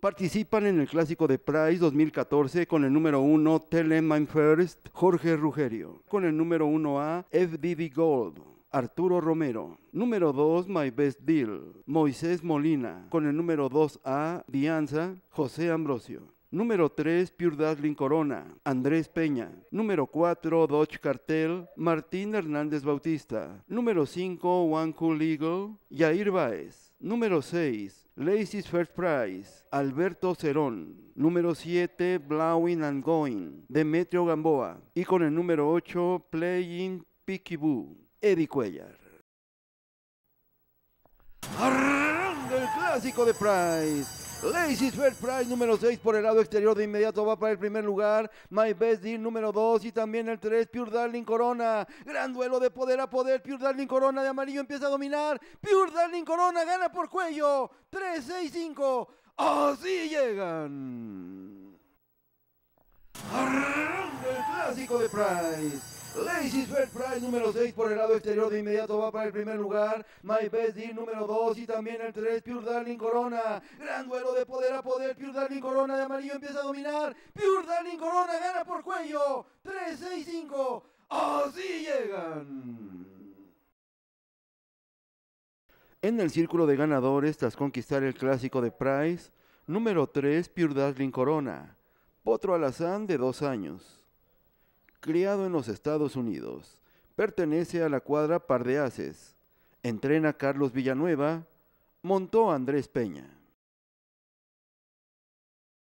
participan en el clásico de Price 2014 con el número 1 Tell First, Jorge Rugerio, con el número 1A FDD Gold. Arturo Romero. Número 2, My Best Deal. Moisés Molina. Con el número 2A, Dianza. José Ambrosio. Número 3, Pure lin Corona, Andrés Peña. Número 4, Dodge Cartel, Martín Hernández Bautista. Número 5, One Cool Eagle, Yair Baez. Número 6, Lazy's First Prize, Alberto Cerón. Número 7, Blowing and Going, Demetrio Gamboa. Y con el número 8, Playing Peaky Boo, Eddie Cuellar. el clásico de Price Lazy First Price número 6 por el lado exterior de inmediato va para el primer lugar. My Best Deal número 2 y también el 3. Pure Darling Corona. Gran duelo de poder a poder. Pure Darling Corona de amarillo empieza a dominar. Pure Darling Corona gana por cuello. 3-6-5. Así llegan. el clásico de Price. Lazy Fair Price número 6 por el lado exterior de inmediato va para el primer lugar. My Best Deal número 2 y también el 3, Pure Darling Corona. Gran duelo de poder a poder. Pure Darling Corona de amarillo empieza a dominar. Pure Darling Corona gana por cuello. 3, 6, 5. Así llegan. En el círculo de ganadores tras conquistar el clásico de Price, número 3, Pure Darling Corona. Potro Alazán de 2 años criado en los Estados Unidos. Pertenece a la cuadra Pardeaces. Entrena Carlos Villanueva. Montó Andrés Peña.